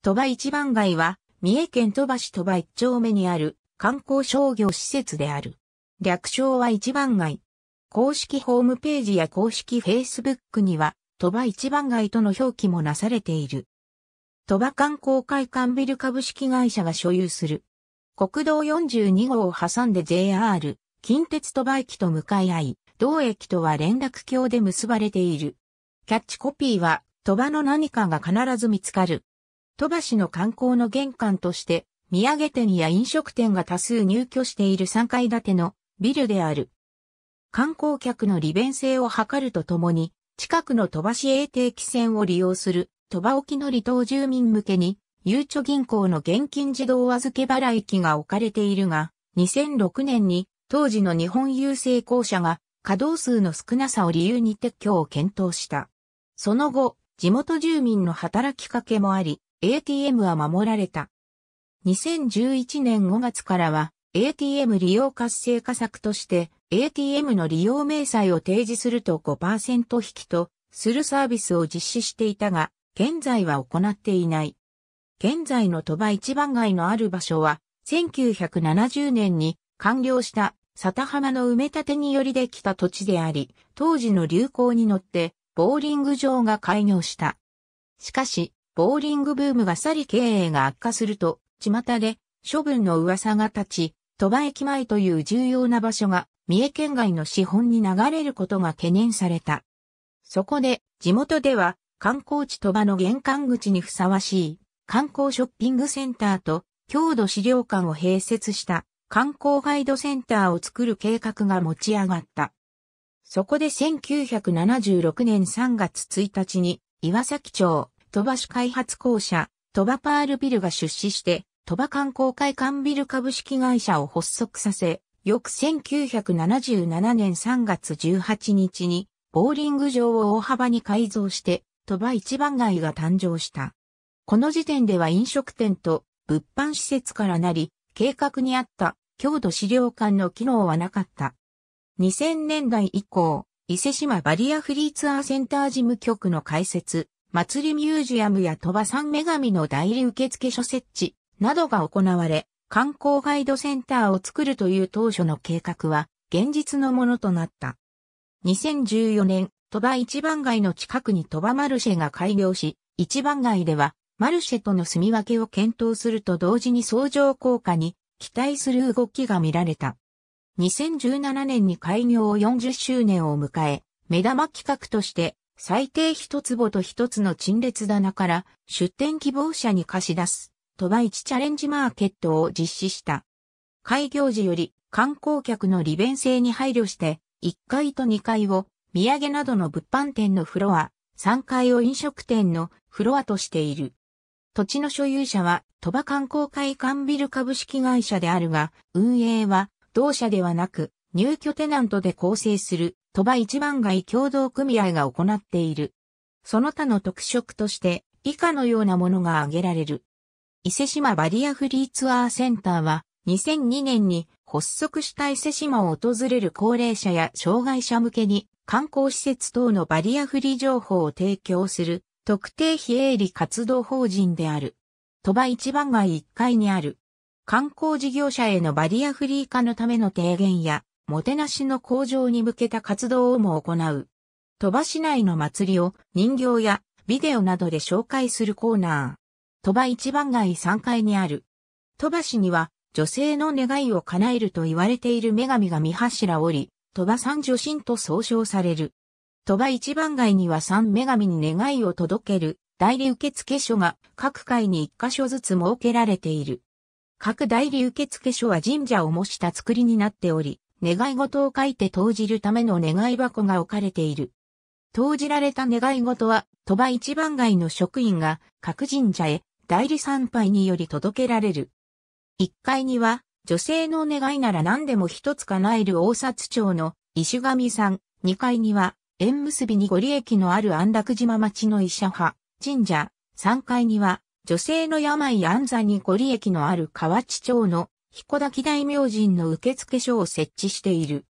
鳥羽一番街は、三重県鳥羽市鳥羽一丁目にある観光商業施設である。略称は一番街。公式ホームページや公式フェイスブックには、鳥羽一番街との表記もなされている。鳥羽観光会館ビル株式会社が所有する。国道42号を挟んで JR、近鉄鳥羽駅と向かい合い、同駅とは連絡橋で結ばれている。キャッチコピーは、鳥羽の何かが必ず見つかる。鳥羽市の観光の玄関として、土産店や飲食店が多数入居している3階建てのビルである。観光客の利便性を図るとともに、近くの鳥羽市営定期船を利用する鳥羽沖の離島住民向けに、ゆうちょ銀行の現金自動預け払い機が置かれているが、2006年に当時の日本郵政公社が稼働数の少なさを理由に撤去を検討した。その後、地元住民の働きかけもあり、ATM は守られた。2011年5月からは ATM 利用活性化策として ATM の利用明細を提示すると5%引きとするサービスを実施していたが、現在は行っていない。現在の鳥羽一番街のある場所は、1970年に完了した里田浜の埋め立てによりできた土地であり、当時の流行に乗ってボーリング場が開業した。しかし、ボーリングブームが去り経営が悪化すると、巷で処分の噂が立ち、鳥羽駅前という重要な場所が三重県外の資本に流れることが懸念された。そこで地元では観光地鳥羽の玄関口にふさわしい観光ショッピングセンターと郷土資料館を併設した観光ガイドセンターを作る計画が持ち上がった。そこで1976年3月1日に岩崎町鳥羽市開発公社、鳥羽パールビルが出資して、鳥羽観光会館ビル株式会社を発足させ、翌1977年3月18日に、ボーリング場を大幅に改造して、鳥羽一番街が誕生した。この時点では飲食店と物販施設からなり、計画にあった郷土資料館の機能はなかった。2000年代以降、伊勢島バリアフリーツアーセンター事務局の開設、祭りミュージアムや鳥羽山女神の代理受付所設置などが行われ、観光ガイドセンターを作るという当初の計画は現実のものとなった。2014年、鳥羽一番街の近くに鳥羽マルシェが開業し、一番街ではマルシェとの住み分けを検討すると同時に相乗効果に期待する動きが見られた。2017年に開業を40周年を迎え、目玉企画として最低一坪と一つの陳列棚から出店希望者に貸し出す、鳥羽一チャレンジマーケットを実施した。開業時より観光客の利便性に配慮して、1階と2階を土産などの物販店のフロア、3階を飲食店のフロアとしている。土地の所有者は鳥羽観光会館ビル株式会社であるが、運営は同社ではなく入居テナントで構成する鳥羽一番街共同組合が行っている。その他の特色として以下のようなものが挙げられる。伊勢島バリアフリーツアーセンターは2002年に発足した伊勢島を訪れる高齢者や障害者向けに観光施設等のバリアフリー情報を提供する特定非営利活動法人である。鳥羽一番街1階にある観光事業者へのバリアフリー化のための提言やもてなしの向上に向けた活動をも行う。鳥羽市内の祭りを人形やビデオなどで紹介するコーナー。鳥羽一番街3階にある。鳥羽市には女性の願いを叶えると言われている女神が三柱おり、鳥羽三女神と総称される。鳥羽一番街には三女神に願いを届ける代理受付所が各階に一箇所ずつ設けられている。各代理受付所は神社を模した作りになっており、願い事を書いて投じるための願い箱が置かれている。投じられた願い事は、鳥羽一番街の職員が各神社へ代理参拝により届けられる。1階には、女性の願いなら何でも一つ叶える大札町の石神さん、2階には、縁結びにご利益のある安楽島町の医者派、神社、3階には、女性の病安座にご利益のある河内町の彦滝大明神の受付所を設置している。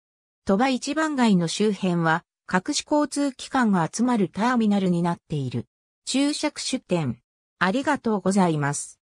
鳥羽一番街の周辺は、各種交通機関が集まるターミナルになっている。注釈出店。ありがとうございます。